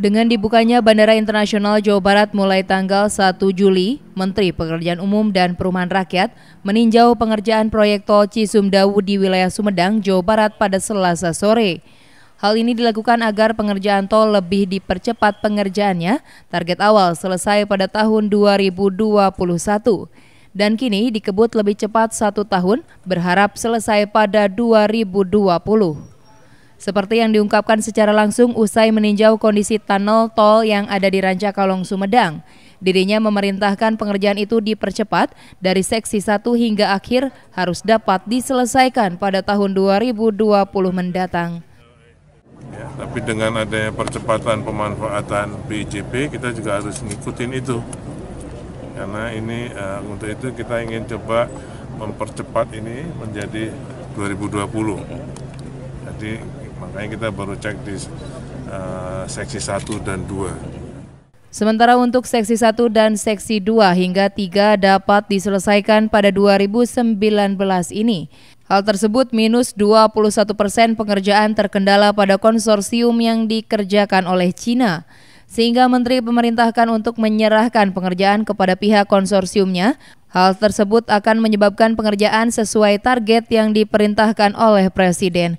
Dengan dibukanya Bandara Internasional Jawa Barat mulai tanggal 1 Juli, Menteri Pekerjaan Umum dan Perumahan Rakyat meninjau pengerjaan proyek tol Cisumdawu di wilayah Sumedang, Jawa Barat pada Selasa sore. Hal ini dilakukan agar pengerjaan tol lebih dipercepat pengerjaannya, target awal selesai pada tahun 2021. Dan kini dikebut lebih cepat satu tahun, berharap selesai pada 2020. Seperti yang diungkapkan secara langsung usai meninjau kondisi tunnel tol yang ada di Rancakalong, Sumedang. Dirinya memerintahkan pengerjaan itu dipercepat dari seksi 1 hingga akhir harus dapat diselesaikan pada tahun 2020 mendatang. Ya, tapi dengan adanya percepatan pemanfaatan BJP kita juga harus ngikutin itu. Karena ini uh, untuk itu kita ingin coba mempercepat ini menjadi 2020. Jadi Makanya kita baru cek di uh, seksi 1 dan 2. Sementara untuk seksi 1 dan seksi 2 hingga 3 dapat diselesaikan pada 2019 ini. Hal tersebut minus 21 persen pengerjaan terkendala pada konsorsium yang dikerjakan oleh Cina. Sehingga Menteri pemerintahkan untuk menyerahkan pengerjaan kepada pihak konsorsiumnya. Hal tersebut akan menyebabkan pengerjaan sesuai target yang diperintahkan oleh Presiden.